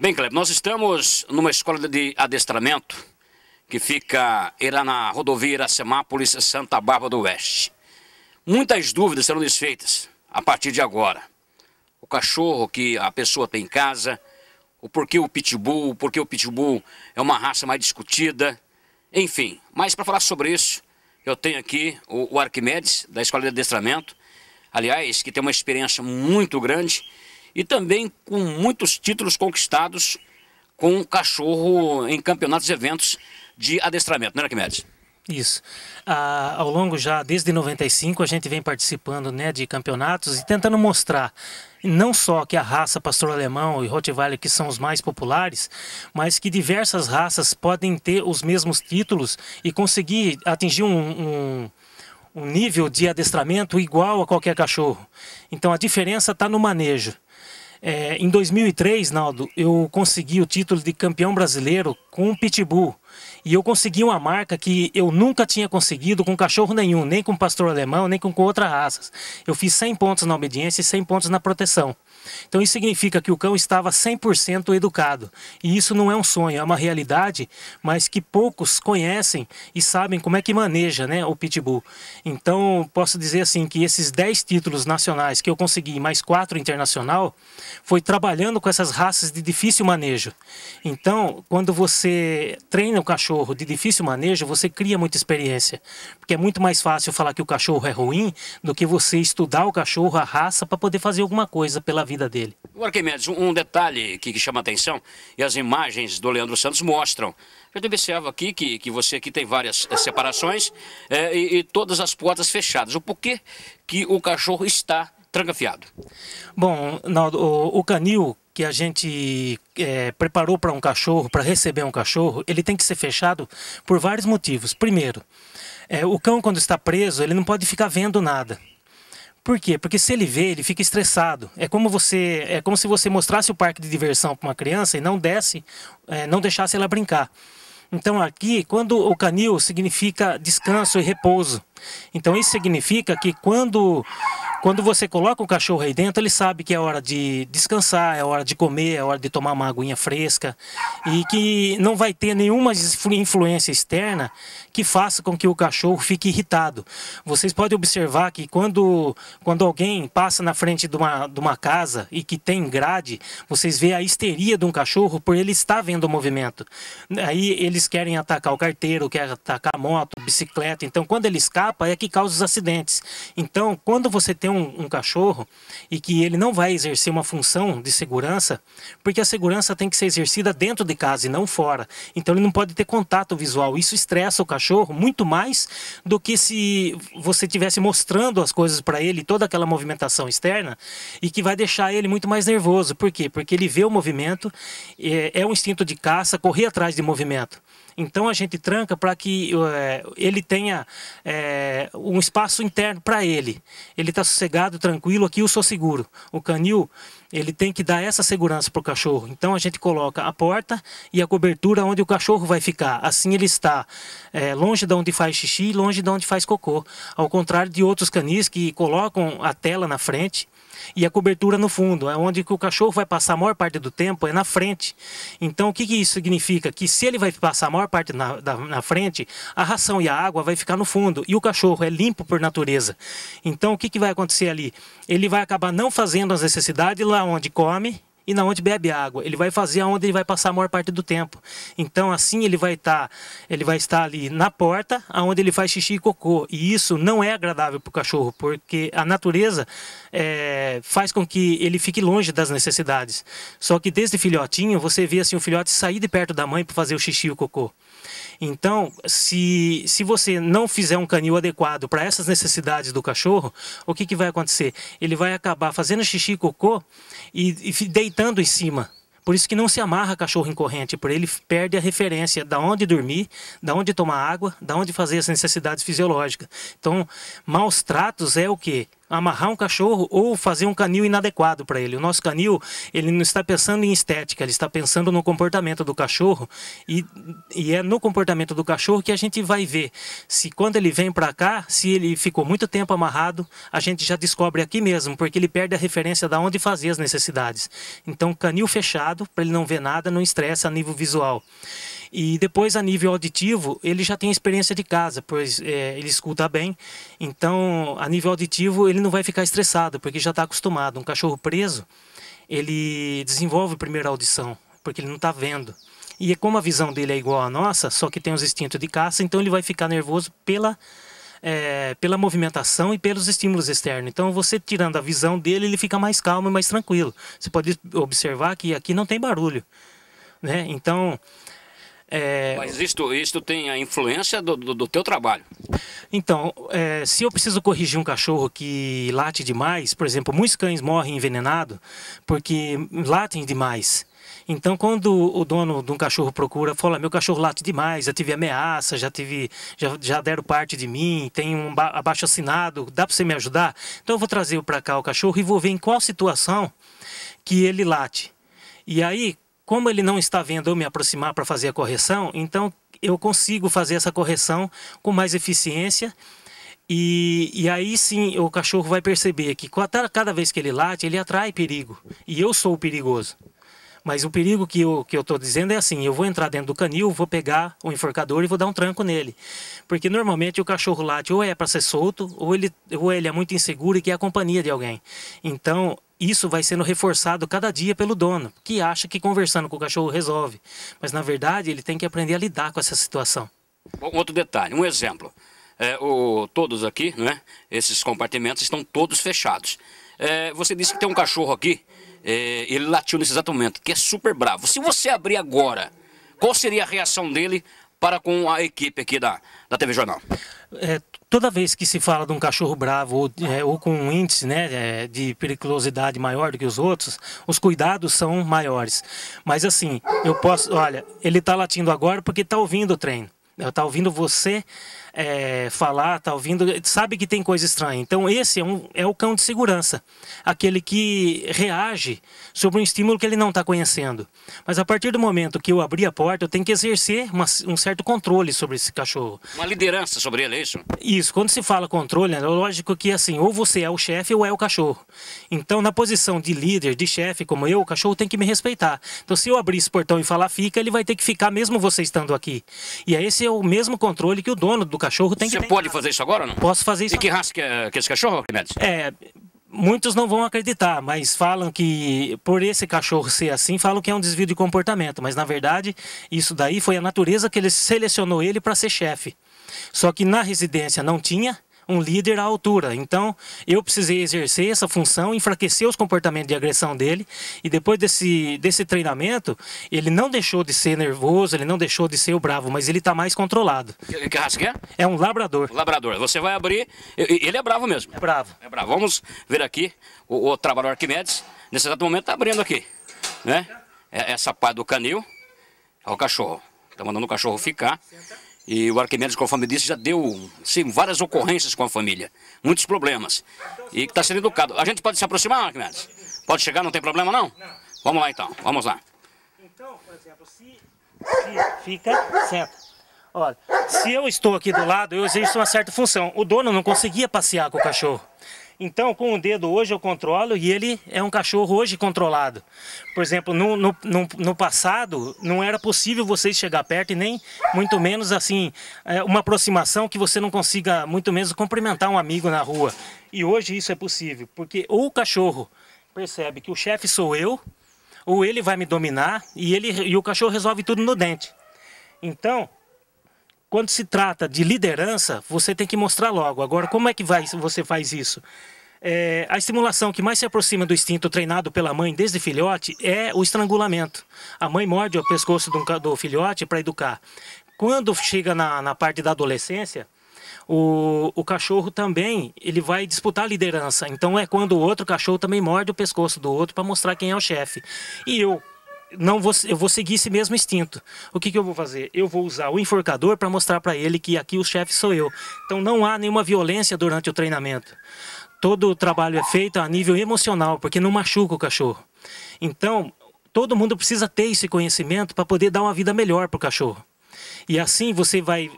Bem, Cleber, nós estamos numa escola de adestramento que fica lá na rodovia Iracemápolis, Santa Bárbara do Oeste. Muitas dúvidas serão desfeitas a partir de agora. O cachorro que a pessoa tem em casa, o porquê o pitbull, o porquê o pitbull é uma raça mais discutida, enfim. Mas para falar sobre isso, eu tenho aqui o, o Arquimedes, da Escola de Adestramento, aliás, que tem uma experiência muito grande e também com muitos títulos conquistados com o cachorro em campeonatos e eventos de adestramento, não é, Arquimedes? Isso. Ah, ao longo já, desde 95, a gente vem participando né, de campeonatos e tentando mostrar não só que a raça pastor alemão e Rottweiler que são os mais populares, mas que diversas raças podem ter os mesmos títulos e conseguir atingir um, um um nível de adestramento igual a qualquer cachorro. Então a diferença está no manejo. É, em 2003, Naldo, eu consegui o título de campeão brasileiro com um pitbull. E eu consegui uma marca que eu nunca tinha conseguido com cachorro nenhum, nem com pastor alemão, nem com, com outras raças. Eu fiz 100 pontos na obediência e 100 pontos na proteção. Então isso significa que o cão estava 100% educado. E isso não é um sonho, é uma realidade, mas que poucos conhecem e sabem como é que maneja né, o pitbull. Então posso dizer assim que esses 10 títulos nacionais que eu consegui, mais 4 internacional, foi trabalhando com essas raças de difícil manejo. Então, quando você treina o cachorro de difícil manejo, você cria muita experiência. Porque é muito mais fácil falar que o cachorro é ruim do que você estudar o cachorro, a raça, para poder fazer alguma coisa pela vida vinda dele. Agora, Arquimedes, um detalhe que, chama atenção, e as imagens do Leandro Santos mostram. A gente observa aqui que, que você aqui tem várias eh, separações é, e, e todas as portas fechadas. O porquê que o cachorro está trancafiado? Bom, Naldo, o, o canil que a gente é, preparou para um cachorro, para receber um cachorro, ele tem que ser fechado por vários motivos. Primeiro, é, o cão, quando está preso, ele não pode ficar vendo nada. Por quê? Porque se ele vê, ele fica estressado. É como você, é como se você mostrasse o parque de diversão para uma criança e não desse, é, não deixasse ela brincar. Então aqui, quando o canil significa descanso e repouso. Então isso significa que quando, quando você coloca o cachorro aí dentro, ele sabe que é hora de descansar, é hora de comer, é hora de tomar uma aguinha fresca e que não vai ter nenhuma influência externa que faça com que o cachorro fique irritado. Vocês podem observar que quando, quando alguém passa na frente de uma, de uma casa e que tem grade, vocês vê a histeria de um cachorro por ele estar vendo o movimento. Aí eles querem atacar o carteiro, querem atacar a moto, bicicleta. Então quando ele escapa, é que causa os acidentes. Então, quando você tem um, um cachorro e que ele não vai exercer uma função de segurança, porque a segurança tem que ser exercida dentro de casa e não fora. Então, ele não pode ter contato visual. Isso estressa o cachorro muito mais do que se você tivesse mostrando as coisas para ele, toda aquela movimentação externa, e que vai deixar ele muito mais nervoso. Por quê? Porque ele vê o movimento, é, é um instinto de caça, correr atrás de movimento. Então a gente tranca para que eh, ele tenha eh, um espaço interno para ele. Ele está sossegado, tranquilo, aqui eu sou seguro. O canil ele tem que dar essa segurança para o cachorro. Então a gente coloca a porta e a cobertura onde o cachorro vai ficar. Assim ele está é, longe de onde faz xixi, e longe de onde faz cocô. Ao contrário de outros canis que colocam a tela na frente e a cobertura no fundo, é onde o cachorro vai passar a maior parte do tempo, é na frente. Então o que, que isso significa? Que se ele vai passar a maior maior parte na, da, na frente, a ração e a água vai ficar no fundo. E o cachorro é limpo por natureza. Então, o que, que vai acontecer ali? Ele vai acabar não fazendo as necessidades lá onde come e na onde bebe água. Ele vai fazer aonde ele vai passar a maior parte do tempo. Então assim ele vai estar, tá, ele vai estar ali na porta, aonde ele faz xixi e cocô. E isso não é agradável para o cachorro, porque a natureza é, faz com que ele fique longe das necessidades. Só que desde filhotinho você vê assim o filhote sair de perto da mãe para fazer o xixi e o cocô. Então, se, se você não fizer um canil adequado para essas necessidades do cachorro, o que, que vai acontecer? Ele vai acabar fazendo xixi e cocô e, e deitando deitando em cima. Por isso que não se amarra cachorro em corrente, por ele perde a referência da onde dormir, da onde tomar água, da onde fazer as necessidades fisiológicas. Então, maus tratos é o que amarrar um cachorro ou fazer um canil inadequado para ele. O nosso canil, ele não está pensando em estética, ele está pensando no comportamento do cachorro e, e é no comportamento do cachorro que a gente vai ver se quando ele vem para cá, se ele ficou muito tempo amarrado, a gente já descobre aqui mesmo, porque ele perde a referência da onde fazer as necessidades. Então, canil fechado, para ele não ver nada, não estressa a nível visual. E depois, a nível auditivo, ele já tem experiência de casa, pois é, ele escuta bem. Então, a nível auditivo, ele não vai ficar estressado, porque já está acostumado. Um cachorro preso, ele desenvolve primeiro a audição, porque ele não está vendo. E é como a visão dele é igual à nossa, só que tem os instintos de caça, então ele vai ficar nervoso pela, é, pela movimentação e pelos estímulos externos. Então você tirando a visão dele, ele fica mais calmo e mais tranquilo. Você pode observar que aqui não tem barulho. Né? Então é... Mas isto, isto tem a influência do, do, do teu trabalho. Então, é, se eu preciso corrigir um cachorro que late demais, por exemplo, muitos cães morrem envenenados porque latem demais. Então, quando o dono de um cachorro procura, fala: meu cachorro late demais, já tive ameaça, já tive, já, já deram parte de mim, tem um abaixo assinado, dá para você me ajudar? Então, eu vou trazer para cá o cachorro e vou ver em qual situação que ele late. E aí, como ele não está vendo eu me aproximar para fazer a correção, então eu consigo fazer essa correção com mais eficiência. E, e aí sim o cachorro vai perceber que cada vez que ele late, ele atrai perigo. E eu sou o perigoso. Mas o perigo que eu que eu estou dizendo é assim: eu vou entrar dentro do canil, vou pegar o enforcador e vou dar um tranco nele, porque normalmente o cachorro late ou é para ser solto ou ele ou ele é muito inseguro e quer a companhia de alguém. Então isso vai sendo reforçado cada dia pelo dono, que acha que conversando com o cachorro resolve, mas na verdade ele tem que aprender a lidar com essa situação. Outro detalhe, um exemplo. É, o, todos aqui, né? Esses compartimentos estão todos fechados. É, você disse que tem um cachorro aqui é, ele latiu nesse exato momento, que é super bravo. Se você abrir agora, qual seria a reação dele para com a equipe aqui da, da TV Jornal? É, toda vez que se fala de um cachorro bravo ou, é, ou com um índice né, é, de periculosidade maior do que os outros, os cuidados são maiores. Mas assim, eu posso, olha, ele está latindo agora porque está ouvindo o treino. Né? Tá ouvindo você é, falar, tá ouvindo, sabe que tem coisa estranha. Então, esse é, um, é o cão de segurança, aquele que reage sobre um estímulo que ele não está conhecendo. Mas a partir do momento que eu abrir a porta, eu tenho que exercer uma, um certo controle sobre esse cachorro. Uma liderança sobre ele, é isso? Isso. Quando se fala controle, é lógico que assim, ou você é o chefe ou é o cachorro. Então, na posição de líder, de chefe, como eu, o cachorro tem que me respeitar. Então, se eu abrir esse portão e falar fica, ele vai ter que ficar mesmo você estando aqui. E é esse esse é o mesmo controle que o dono do cachorro tem Você que Você pode fazer isso agora ou não? Posso fazer isso. E que raça que é, que é esse cachorro, Arquimedes? É, muitos não vão acreditar, mas falam que por esse cachorro ser assim, falam que é um desvio de comportamento, mas na verdade isso daí foi a natureza que ele selecionou ele para ser chefe. Só que na residência não tinha um líder à altura. Então, eu precisei exercer essa função, enfraquecer os comportamentos de agressão dele, e depois desse, desse treinamento, ele não deixou de ser nervoso, ele não deixou de ser o bravo, mas ele está mais controlado. Que, que raça que é? É um labrador. labrador. Você vai abrir, ele é bravo mesmo. É bravo. É bravo. Vamos ver aqui o, o Arquimedes, nesse exato momento está abrindo aqui, né? É, essa parte do canil, olha o cachorro, está mandando o cachorro ficar. Senta. E o Arquimedes, conforme disse, já deu sim, várias ocorrências com a família, muitos problemas. E está sendo educado. A gente pode se aproximar, Arquimedes? Pode chegar, não tem problema não? Vamos lá então, vamos lá. Então, por exemplo, se, se fica, senta. Olha, se eu estou aqui do lado, eu exerço uma certa função. O dono não conseguia passear com o cachorro. Então, com o dedo hoje eu controlo e ele é um cachorro hoje controlado. Por exemplo, no, no, no, no passado não era possível vocês chegar perto e nem muito menos assim é, uma aproximação que você não consiga muito menos cumprimentar um amigo na rua. E hoje isso é possível porque ou o cachorro percebe que o chefe sou eu ou ele vai me dominar e ele e o cachorro resolve tudo no dente. Então quando se trata de liderança, você tem que mostrar logo. Agora, como é que vai, você faz isso? É, a estimulação que mais se aproxima do instinto treinado pela mãe desde filhote é o estrangulamento. A mãe morde o pescoço do, do filhote para educar. Quando chega na, na parte da adolescência, o, o, cachorro também ele vai disputar a liderança. Então é quando o outro cachorro também morde o pescoço do outro para mostrar quem é o chefe. E eu, não vou, eu vou seguir esse mesmo instinto. O que, que eu vou fazer? Eu vou usar o enforcador para mostrar para ele que aqui o chefe sou eu. Então não há nenhuma violência durante o treinamento. Todo o trabalho é feito a nível emocional, porque não machuca o cachorro. Então, todo mundo precisa ter esse conhecimento para poder dar uma vida melhor para o cachorro. E assim você vai